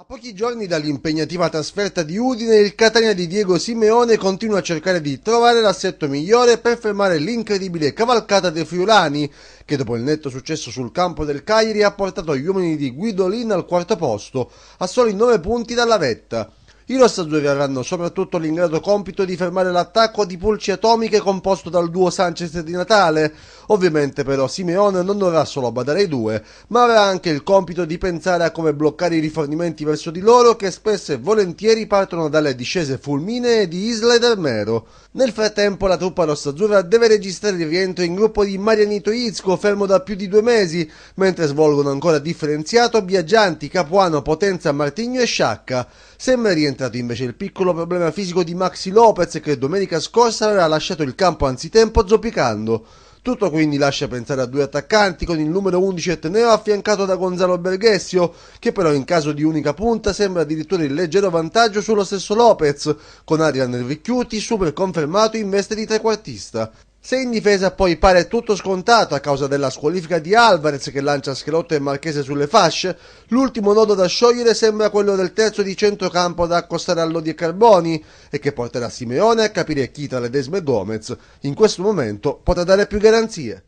A pochi giorni dall'impegnativa trasferta di Udine, il Catania di Diego Simeone continua a cercare di trovare l'assetto migliore per fermare l'incredibile cavalcata dei friulani, che dopo il netto successo sul campo del Cagliari ha portato gli uomini di Guidolin al quarto posto, a soli 9 punti dalla vetta. I rossazzurri avranno soprattutto l'ingrato compito di fermare l'attacco di pulci atomiche composto dal duo Sanchez di Natale. Ovviamente però Simeone non dovrà solo badare ai due, ma avrà anche il compito di pensare a come bloccare i rifornimenti verso di loro che spesso e volentieri partono dalle discese fulminee di Isla del Mero. Nel frattempo la truppa rossazzurra deve registrare il rientro in gruppo di Marianito Izco, fermo da più di due mesi, mentre svolgono ancora differenziato Biaggianti, Capuano, Potenza, Martigno e Sciacca. Sembra rientrare entrato invece il piccolo problema fisico di Maxi Lopez che domenica scorsa aveva lasciato il campo anzitempo zoppicando. Tutto quindi lascia pensare a due attaccanti con il numero 11 etneo affiancato da Gonzalo Berghessio, che però in caso di unica punta sembra addirittura in leggero vantaggio sullo stesso Lopez, con Adrian Ricchiuti super confermato in veste di trequartista. Se in difesa poi pare tutto scontato a causa della squalifica di Alvarez che lancia Schelotto e Marchese sulle fasce, l'ultimo nodo da sciogliere sembra quello del terzo di centrocampo da accostare all'Odi e Carboni e che porterà Simeone a capire chi tra le Desme e Gomez in questo momento potrà dare più garanzie.